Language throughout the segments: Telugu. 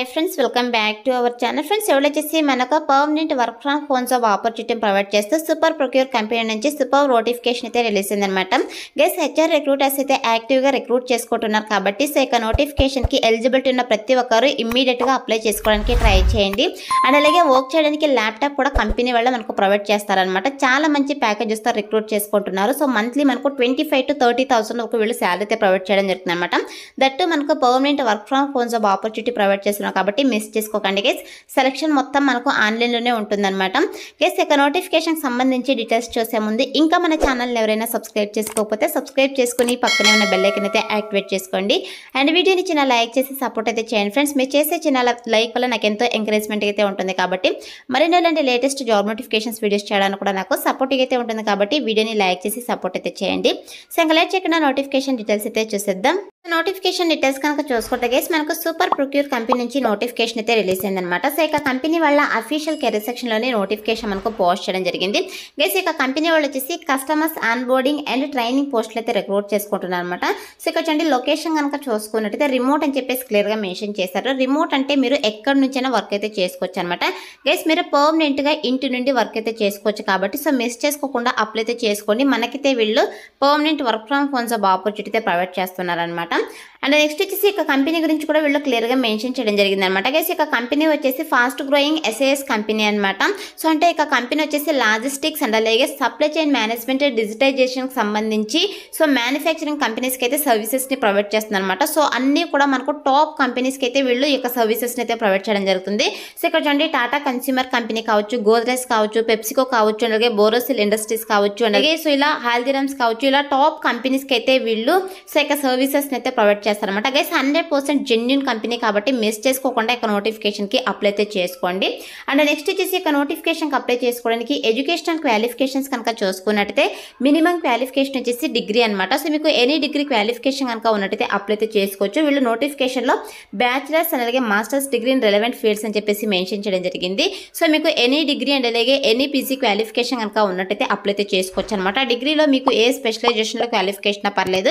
hi friends welcome back to our channel friends ఎవరు వచ్చేసి మనకు permanent work from home job opportunity provide చేస్తూ సూపర్ ప్రొక్యూర్ కంపెనీ నుంచి సూపర్ నోటిఫికేషన్ అయితే రిలీజ్ అయిందనమాట గెస్ హెచ్ఆర్ రిక్రూటర్స్ అయితే యాక్టివ్గా రిక్రూట్ చేసుకుంటున్నారు కాబట్టి సో ఇక నోటిఫికేషన్కి ఎలిజిబిలిటీ ఉన్న ప్రతి ఒక్కరు ఇమ్మీడియట్గా అప్లై చేసుకోవడానికి ట్రై చేయండి అండ్ అలాగే వర్క్ చేయడానికి ల్యాప్టాప్ కూడా కంపెనీ వల్ల మనకు ప్రొవైడ్ చేస్తారనమాట చాలా మంచి ప్యాకేజెస్తో రిక్రూట్ చేసుకుంటున్నారు సో మంత్లీ మనకు twenty five to thirty thousand ఒక వీళ్ళు శాలరీ అయితే ప్రొవైడ్ చేయడం జరుగుతుంది అనమాట దట్టు మనకు permanent work from home job opportunity provide చేస్తున్నారు చేస్తున్నాను కాబట్టి మిస్ చేసుకోకండి గేస్ సెలక్షన్ మొత్తం మనకు ఆన్లైన్లోనే ఉంటుందన్నమాట గేస్ ఇక నోటిఫికేషన్కి సంబంధించి డీటెయిల్స్ చూసే ముందు ఇంకా మన ఛానల్ని ఎవరైనా సబ్స్క్రైబ్ చేసుకోకపోతే సబ్స్క్రైబ్ చేసుకుని పక్కనే ఉన్న బెల్లైకన్ అయితే యాక్టివేట్ చేసుకోండి అండ్ వీడియోని చిన్న లైక్ చేసి సపోర్ట్ అయితే చేయండి ఫ్రెండ్స్ మీరు చేసే చిన్న లైక్ వల్ల నాకు ఎంతో ఎంకరేజ్మెంట్ అయితే ఉంటుంది కాబట్టి మరిన్ని ఇలాంటి లేటెస్ట్ జాబ్ నోటిఫికేషన్స్ వీడియోస్ చేయడానికి కూడా నాకు సపోర్ట్ అయితే ఉంటుంది కాబట్టి వీడియోని లైక్ చేసి సపోర్ట్ అయితే చేయండి సో ఇంకా లైట్ చేయకుండా నోటిఫికేషన్ డీటెయిల్స్ అయితే చూసేద్దాం నోటిఫికేషన్ డీటెయిల్స్ కనుక చూసుకుంటే గేస్ మనకు సూపర్ ప్రొక్యూర్ కంపెనీ నుంచి నోటిఫికేషన్ అయితే రిలీజ్ అయిందనమాట సో ఇక కంపెనీ వాళ్ళ అఫీషియల్ కెరీర్ లోనే నోటిఫికేషన్ మనకు పోస్ట్ చేయడం జరిగింది గేస్ ఇక కంపెనీ వాళ్ళు వచ్చేసి customers on boarding and training పోస్టులు అయితే రిక్రూట్ చేసుకుంటున్నారు అనమాట సో ఇక్కడ చూడండి లొకేషన్ కనుక చూసుకున్నట్టయితే రిమోట్ అని చెప్పేసి క్లియర్ గా మెన్షన్ చేశారు రిమోట్ అంటే మీరు ఎక్కడి నుంచైనా వర్క్ అయితే చేసుకోవచ్చు అనమాట గేస్ మీరు పర్మనెంట్ గా ఇంటి నుండి వర్క్ అయితే చేసుకోవచ్చు కాబట్టి సో మిస్ చేసుకోకుండా అప్లై అయితే చేసుకోండి మనకైతే వీళ్ళు permanent work from home of opportunity provide చేస్తున్నారు అనమాట అనమాట అండ్ నెక్స్ట్ వచ్చేసి ఇక కంపెనీ గురించి కూడా వీళ్ళు క్లియర్గా మెన్షన్ చేయడం జరిగింది అనమాట గైస్ ఇక కంపెనీ వచ్చేసి ఫాస్ట్ గ్రోయింగ్ ఎస్ఏఎస్ కంపెనీ అనమాట సో అంటే ఇక కంపెనీ వచ్చేసి లాజిస్టిక్స్ అండ్ అలాగే సప్లై చైన్ మేనేజ్మెంట్ డిజిటైజేషన్కి సంబంధించి సో మ్యానుఫ్యాక్చరింగ్ కంపెనీస్కి అయితే సర్వీసెస్ని ప్రొవైడ్ చేస్తుంది అనమాట సో అన్నీ కూడా మనకు టాప్ కంపెనీస్కి అయితే వీళ్ళు ఈ యొక్క సర్వీసెస్ని అయితే ప్రొవైడ్ చేయడం జరుగుతుంది సో ఇక్కడ చూడండి టాటా కన్స్యూమర్ కంపెనీ కావచ్చు గోద్రేజ్ కావచ్చు పెప్సికో కావచ్చు అలాగే బోరోసిల్ ఇండస్ట్రీస్ కావచ్చు అలాగే సో ఇలా హాల్దిరామ్స్ కావచ్చు ఇలా టాప్ కంపెనీస్కి అయితే వీళ్ళు సో ఇక సర్వీసెస్ని అయితే ప్రొవైడ్ చేస్తారనమాట guys hundred percent genuine company కాబట్టి మిస్ చేసుకోకుండా ఇక నోటిఫికేషన్కి అప్లై అయితే చేసుకోండి అండ్ నెక్స్ట్ వచ్చేసి ఇక నోటిఫికేషన్కి అప్లై చేసుకోవడానికి ఎడ్యుకేషనల్ క్వాలిఫికేషన్స్ కనుక చూసుకున్నట్టయితే మినిమం క్వాలిఫికేషన్ వచ్చేసి డిగ్రీ అనమాట సో మీకు ఎనీ డిగ్రీ క్వాలిఫికేషన్ కనుక ఉన్నట్టయితే అప్లై అయితే చేసుకోవచ్చు వీళ్ళు నోటిఫికేషన్లో బ్యాచిలర్స్ అలాగే master's degree in relevant fields అని చెప్పేసి మెన్షన్ చేయడం జరిగింది సో మీకు ఎనీ డిగ్రీ అండ్ అలాగే ఎనీ పీజీ క్వాలిఫికేషన్ కనుక ఉన్నట్టయితే అప్లై అయితే చేసుకోవచ్చు అనమాట డిగ్రీలో మీకు ఏ స్పెషలైజేషన్లో క్వాలిఫికేషన్ పర్లేదు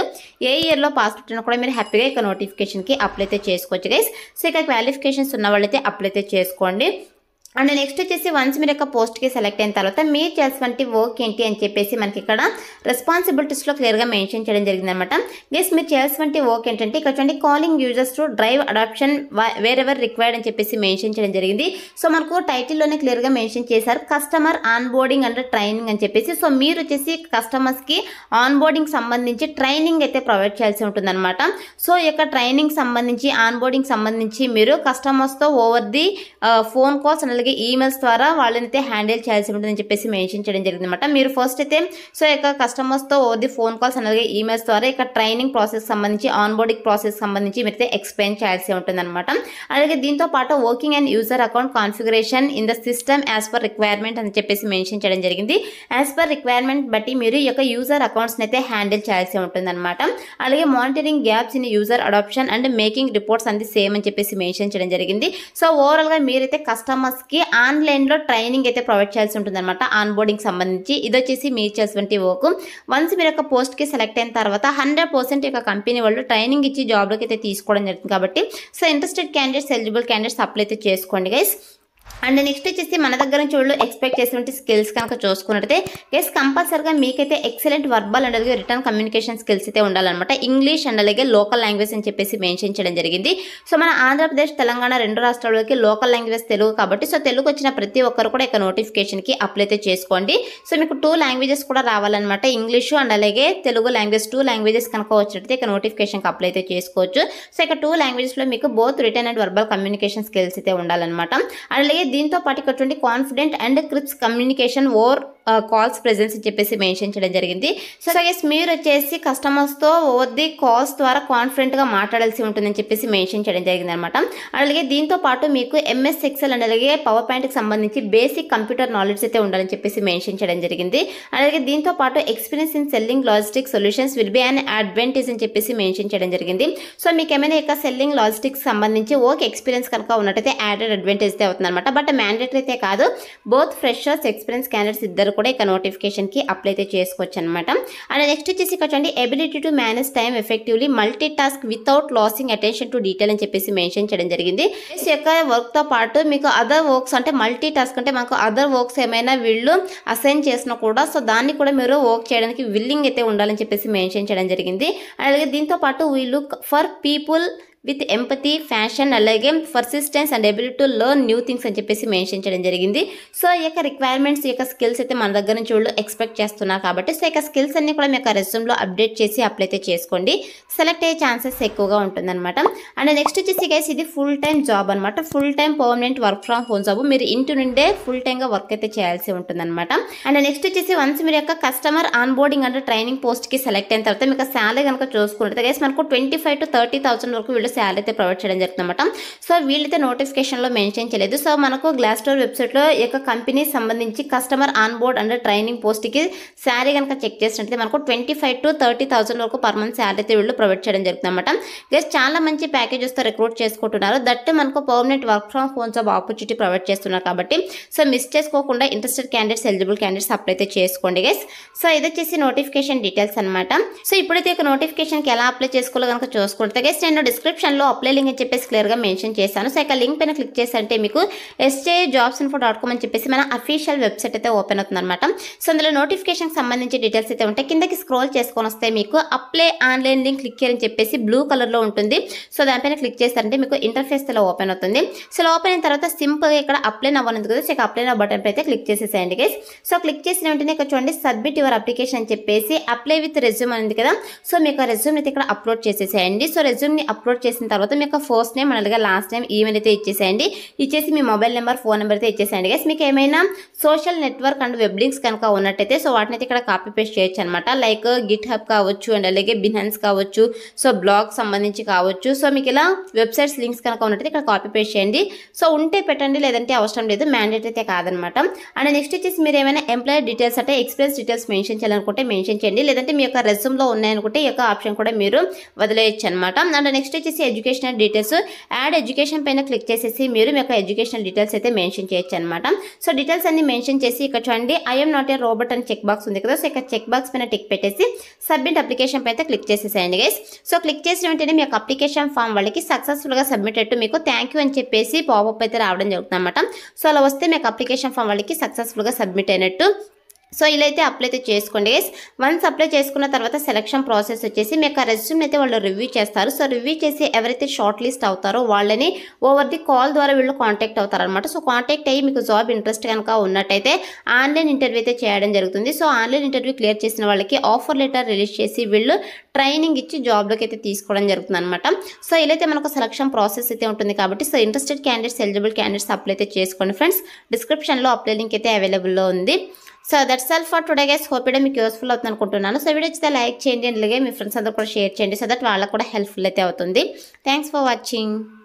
ఏ ఇయర్లో పాస్ అవుట్ చేసినా కూడా మీరు హ్యాపీగా ఇక నోటిఫికేషన్కి అప్లై అయితే చేసుకోవచ్చు గైస్ సో ఇక క్వాలిఫికేషన్స్ ఉన్న వాళ్ళైతే అప్లై అయితే చేసుకోండి అండ్ నెక్స్ట్ వచ్చేసి వన్స్ మీరు యొక్క పోస్ట్కి సెలెక్ట్ అయిన తర్వాత మీరు చేసినటువంటి వర్క్ ఏంటి అని చెప్పేసి మనకి ఇక్కడ రెస్పాన్సిబిలిటీస్లో క్లియర్గా మెన్షన్ చేయడం జరిగిందనమాట గెస్ మీరు చేసినటువంటి వర్క్ ఏంటంటే ఇక్కడ చూడండి calling users to drive adoption wherever required అని చెప్పేసి మెన్షన్ చేయడం జరిగింది సో మనకు టైటిల్లోనే క్లియర్గా మెన్షన్ చేశారు కస్టమర్ ఆన్బోర్డింగ్ అండ్ ట్రైనింగ్ అని చెప్పేసి సో మీరు వచ్చేసి కస్టమర్స్కి ఆన్బోర్డింగ్ సంబంధించి ట్రైనింగ్ అయితే ప్రొవైడ్ చేయాల్సి ఉంటుందన్నమాట సో ఈ యొక్క ట్రైనింగ్ సంబంధించి ఆన్బోర్డింగ్ సంబంధించి మీరు కస్టమర్స్తో ఓవర్ ది ఫోన్ కాల్స్ అలాగే మనకి ఈమెయిల్స్ ద్వారా వాళ్ళనైతే హ్యాండిల్ చేయాల్సి ఉంటుందని చెప్పేసి మెన్షన్ చేయడం జరిగిందనమాట మీరు ఫస్ట్ అయితే సో యొక్క కస్టమర్స్తో ఓది ఫోన్ కాల్స్ అలాగే ఈమెయిల్స్ ద్వారా ఇక ట్రైనింగ్ ప్రాసెస్ సంబంధించి ఆన్బోర్డింగ్ ప్రాసెస్ సంబంధించి అయితే ఎక్స్ప్లెయిన్ చేయాల్సి ఉంటుంది అనమాట అలాగే దీంతో పాటు working and user account configuration in the system as per requirement అని చెప్పేసి మెన్షన్ చేయడం జరిగింది యాజ్ పర్ రిక్వైర్మెంట్ బట్టి మీరు ఈ యొక్క యూజర్ అకౌంట్స్ని అయితే హ్యాండిల్ చేయాల్సి ఉంటుందన్నమాట అలాగే monitoring gaps in user adoption and making reports అంది సేమ్ అని చెప్పేసి మెన్షన్ చేయడం జరిగింది సో ఓవరాల్గా మీరైతే కస్టమర్స్ ఆన్లైన్ ఆన్లైన్లో ట్రైనింగ్ అయితే ప్రొవైడ్ చేయాల్సి ఉంటుంది ఆన్ బోర్డింగ్ సంబంధించి ఇది వచ్చేసి మీరు చేసినటువంటి వర్క్ వన్స్ మీరు యొక్క పోస్ట్కి సెలెక్ట్ అయిన తర్వాత హండ్రెడ్ పర్సెంట్ యొక్క కంపెనీ వాళ్ళు ట్రైనింగ్ ఇచ్చి జాబ్లోకి అయితే తీసుకోవడం జరుగుతుంది కాబట్టి so interested candidates eligible candidates apply అయితే చేసుకోండి గైస్ అండ్ నెక్స్ట్ వచ్చేసి మన దగ్గర నుంచి వాళ్ళు ఎక్స్పెక్ట్ చేసినటువంటి స్కిల్స్ కనుక చూసుకున్నట్టయితే ఎస్ కంపల్సరిగా మీకైతే ఎక్సలెంట్ వర్బల్ అండ్ అలాగే రిటర్న్ కమ్యూనికేషన్ స్కిల్స్ అయితే ఉండాలన్నమాట ఇంగ్లీష్ అండ్ అలాగే లోకల్ లాంగ్వేజ్ అని చెప్పేసి మెన్షన్ చేయడం జరిగింది సో మన ఆంధ్రప్రదేశ్ తెలంగాణ రెండు రాష్ట్రాల్లోకి లోకల్ లాంగ్వేజ్ తెలుగు కాబట్టి సో తెలుగు వచ్చిన ప్రతి ఒక్కరు కూడా ఇక్కడ నోటిఫికేషన్కి అప్లై అయితే చేసుకోండి సో మీకు టూ లాంగ్వేజెస్ కూడా రావాలన్నమాట ఇంగ్లీషు అండ్ అలాగే తెలుగు లాంగ్వేజ్ టూ లాంగ్వేజెస్ కనుక వచ్చినట్టయితే ఇక్కడ నోటిఫికేషన్కి అప్లై అయితే చేసుకోవచ్చు సో ఇక టూ లాంగ్వేజెస్లో మీకు both written and verbal communication skills అయితే ఉండాలన్నమాట అండ్ అలాగే దీంతో పాటు ఇక్కడ confident and crisp communication or calls presence అని చెప్పేసి మెన్షన్ చేయడం జరిగింది సో గైస్ మీరు వచ్చేసి కస్టమర్స్తో ఓవర్ ది కాల్స్ ద్వారా కాన్ఫిడెంట్గా మాట్లాడాల్సి ఉంటుందని చెప్పేసి మెన్షన్ చేయడం జరిగింది అనమాట అలాగే దీంతో పాటు మీకు ఎంఎస్ ఎక్సెల్ అండ్ అలాగే పవర్ పాయింట్కి సంబంధించి బేసిక్ కంప్యూటర్ నాలెడ్జ్ అయితే ఉండాలని చెప్పేసి మెన్షన్ చేయడం జరిగింది అలాగే దీంతో పాటు experience in selling logistic solutions will be an advantage అని చెప్పేసి మెన్షన్ చేయడం జరిగింది సో మీకు ఏమైనా ఇక సెల్లింగ్ లాజిస్టిక్స్ సంబంధించి ఓకే ఎక్స్పీరియన్స్ కనుక ఉన్నట్టయితే యాడెడ్ అడ్వాంటేజ్ అయితే అవుతుంది అనమాట బట్ మ్యాండేటరీ అయితే కాదు బోత్ ఫ్రెషర్స్ ఎక్స్పీరియన్స్ క్యాండిడేట్స్ ఇద్దరు కూడా ఇక నోటిఫికేషన్కి అప్లై అయితే చేసుకోవచ్చు అనమాట అండ్ నెక్స్ట్ వచ్చేసి ఇక్కడ చూడండి ability to manage time effectively multi task without losing attention to detail అని చెప్పేసి మెన్షన్ చేయడం జరిగింది యొక్క వర్క్తో పాటు మీకు అదర్ వర్క్స్ అంటే మల్టీ టాస్క్ అంటే మాకు అదర్ వర్క్స్ ఏమైనా వీళ్ళు అసైన్ చేసినా కూడా సో దాన్ని కూడా మీరు వర్క్ చేయడానికి విల్లింగ్ అయితే ఉండాలని చెప్పేసి మెన్షన్ చేయడం జరిగింది అండ్ అలాగే దీంతో పాటు వీళ్ళు for people with empathy passion అలాగే persistence and ability to learn new things అని చెప్పేసి మెన్షన్ చేయడం జరిగింది సో ఈ యొక్క రిక్వైర్మెంట్స్ యొక్క స్కిల్స్ అయితే మన దగ్గర నుంచి వాళ్ళు ఎక్స్పెక్ట్ చేస్తున్నారు కాబట్టి సో యొక్క స్కిల్స్ అన్ని కూడా మీ యొక్క రెస్యూమ్లో అప్డేట్ చేసి అప్లై అయితే చేసుకోండి సెలెక్ట్ అయ్యే ఛాన్సెస్ ఎక్కువగా అనమాట అండ్ నెక్స్ట్ వచ్చేసి గైస్ ఇది ఫుల్ టైం జాబ్ అనమాట full time permanent work from home job మీరు ఇంటి నుండే ఫుల్ టైమ్గా వర్క్ అయితే చేయాల్సి ఉంటుందన్నమాట అండ్ నెక్స్ట్ వచ్చేసి వన్స్ మీరు యొక్క కస్టమర్ బోర్డింగ్ అంటే ట్రైనింగ్ పోస్ట్కి సెలెక్ట్ అయిన తర్వాత మీకు శాలరీ కనుక చూసుకుంటే గైస్ మనకు twenty five to thirty thousand వరకు వీళ్ళు శాలరీ అయితే ప్రొవైడ్ చేయడం జరుగుతుందన్నమాట సో వీళ్ళైతే నోటిఫికేషన్లో మెన్షన్ చేయలేదు సో మనకు గ్లాస్ స్టోర్ వెబ్సైట్లో యొక్క కంపెనీ సంబంధించి customer on board and training పోస్ట్కి శాలరీ కనుక చెక్ చేసినట్లయితే మనకు twenty five to thirty thousand వరకు పర్ మంత్ శాలరీ అయితే వీళ్ళు ప్రొవైడ్ చేయడం జరుగుతుందన్నమాట గస్ చాలా మంచి ప్యాకేజెస్తో రిక్రూట్ చేసుకుంటున్నారు దట్ మనకు permanent work from home job opportunity provide చేస్తున్నారు కాబట్టి సో మిస్ చేసుకోకుండా interested candidates eligible candidates apply అయితే చేసుకోండి గెస్ సో ఇది వచ్చేసి నోటిఫికేషన్ డీటెయిల్స్ అనమాట సో ఇప్పుడైతే ఒక నోటిఫికేషన్కి ఎలా అప్లై చేసుకోవాలో కనుక చూసుకుంటే గైస్ నేను డిస్క్రిప్షన్ డిస్క్రిప్షన్లో అప్లై లింక్ అని చెప్పేసి క్లియర్గా మెన్షన్ చేశాను సో ఇక లింక్ పైన క్లిక్ చేసంటే మీకు SJ jobs info dot com అని చెప్పేసి మన అఫీషియల్ వెబ్సైట్ అయితే ఓపెన్ అవుతుందన్నమాట సో అందులో నోటిఫికేషన్కి సంబంధించి డీటెయిల్స్ అయితే ఉంటాయి కిందకి స్క్రోల్ చేసుకొని వస్తే మీకు అప్లై ఆన్లైన్ లింక్ క్లిక్ చేయని చెప్పేసి బ్లూ కలర్లో ఉంటుంది సో దానిపైన క్లిక్ చేస్తారంటే మీకు ఇంటర్ఫేస్ ఇలా ఓపెన్ అవుతుంది సో ఓపెన్ అయిన తర్వాత సింపుల్గా ఇక్కడ అప్లై అవ్వనుంది కదా సో అప్లై అయిన బటన్ అయితే క్లిక్ చేసేసేయండి గైస్ సో క్లిక్ చేసిన వెంటనే ఇక్కడ చూడండి సబ్మిట్ యువర్ అప్లికేషన్ అని చెప్పేసి అప్లై విత్ రెజ్యూమ్ అనేది కదా సో మీకు రెజ్యూమ్ అయితే ఇక్కడ అప్లోడ్ చేసేసేయండి సో రెజ్యూమ్ని అప్లోడ్ చేసిన తర్వాత మీకు ఫస్ట్ నేమ్ అలాగే లాస్ట్ నేమ్ ఈమెయిల్ అయితే ఇచ్చేసేయండి ఇచ్చేసి మీ మొబైల్ నెంబర్ ఫోన్ నెంబర్ అయితే ఇచ్చేసేయండి గైస్ మీకు ఏమైనా social network and web links కనుక ఉన్నట్టయితే సో వాటిని అయితే ఇక్కడ కాపీ పేస్ట్ చేయొచ్చు అనమాట లైక్ గిట్ హబ్ కావచ్చు అండ్ అలాగే బిహన్స్ కావచ్చు సో బ్లాగ్ సంబంధించి కావచ్చు సో మీకు ఇలా వెబ్సైట్స్ లింక్స్ కనుక ఉన్నట్టయితే ఇక్కడ కాపీ పేస్ట్ చేయండి సో ఉంటే పెట్టండి లేదంటే అవసరం లేదు మ్యాండేట్ అయితే కాదనమాట అండ్ నెక్స్ట్ వచ్చేసి మీరు ఏమైనా ఎంప్లాయీ డీటెయిల్స్ అంటే ఎక్స్పీరియన్స్ డీటెయిల్స్ మెన్షన్ చేయాలనుకుంటే మెన్షన్ చేయండి లేదంటే మీ యొక్క రెజ్యూమ్లో ఉన్నాయనుకుంటే ఈ యొక్క ఆప్షన్ కూడా మీరు వదిలేయచ్చు అనమాట అండ్ నెక్స్ట్ వచ్చేసి వచ్చేసి ఎడ్యుకేషనల్ డీటెయిల్స్ యాడ్ ఎడ్యుకేషన్ పైన క్లిక్ చేసేసి మీరు మీ యొక్క ఎడ్యుకేషనల్ డీటెయిల్స్ అయితే మెన్షన్ చేయొచ్చు అనమాట సో డీటెయిల్స్ అన్ని మెన్షన్ చేసి ఇక్కడ చూడండి ఐఎమ్ నాట్ ఏ రోబోట్ అని చెక్ బాక్స్ ఉంది కదా సో ఇక్కడ చెక్ బాక్స్ పైన టిక్ పెట్టేసి సబ్మిట్ అప్లికేషన్ పైన క్లిక్ చేసేసేయండి గైస్ సో క్లిక్ చేసిన వెంటనే మీ యొక్క అప్లికేషన్ ఫామ్ వాళ్ళకి సక్సెస్ఫుల్గా సబ్మిట్ అట్టు మీకు థ్యాంక్ యూ అని చెప్పేసి పాపప్ అయితే రావడం జరుగుతుంది అనమాట సో అలా వస్తే మీకు అప్లికేషన్ ఫామ్ వాళ్ళకి సక్సెస్ఫుల్గా సబ్మిట్ అయినట్టు సో ఇలా అయితే అప్లై అయితే చేసుకోండి వన్స్ అప్లై చేసుకున్న తర్వాత సెలక్షన్ ప్రాసెస్ వచ్చేసి మీకు ఆ రెజ్యూమ్ అయితే వాళ్ళు రివ్యూ చేస్తారు సో రివ్యూ చేసి ఎవరైతే షార్ట్ లిస్ట్ అవుతారో వాళ్ళని ఓవర్ ది కాల్ ద్వారా వీళ్ళు కాంటాక్ట్ అవుతారనమాట సో కాంటాక్ట్ అయ్యి మీకు జాబ్ ఇంట్రెస్ట్ కనుక ఉన్నట్టయితే ఆన్లైన్ ఇంటర్వ్యూ అయితే చేయడం జరుగుతుంది సో ఆన్లైన్ ఇంటర్వ్యూ క్లియర్ చేసిన వాళ్ళకి ఆఫర్ లెటర్ రిలీజ్ చేసి వీళ్ళు ట్రైనింగ్ ఇచ్చి జాబ్లోకి అయితే తీసుకోవడం జరుగుతుంది అనమాట సో ఇలా అయితే మనకు సెలక్షన్ ప్రాసెస్ అయితే ఉంటుంది కాబట్టి so interested candidates eligible candidates apply అయితే చేసుకోండి ఫ్రెండ్స్ డిస్క్రిప్షన్లో అప్లై లింక్ అయితే అవైలబుల్లో ఉంది so that all for today guys hope ఇడే మీకు యూస్ఫుల్ అవుతుంది అనుకుంటున్నాను సో వీడియో అయితే లైక్ చేయండి అలాగే మీ ఫ్రెండ్స్ అందరూ కూడా షేర్ చేయండి సో దట్ వాళ్ళకు కూడా హెల్ప్ఫుల్ అయితే అవుతుంది థ్యాంక్స్ ఫర్ వాచింగ్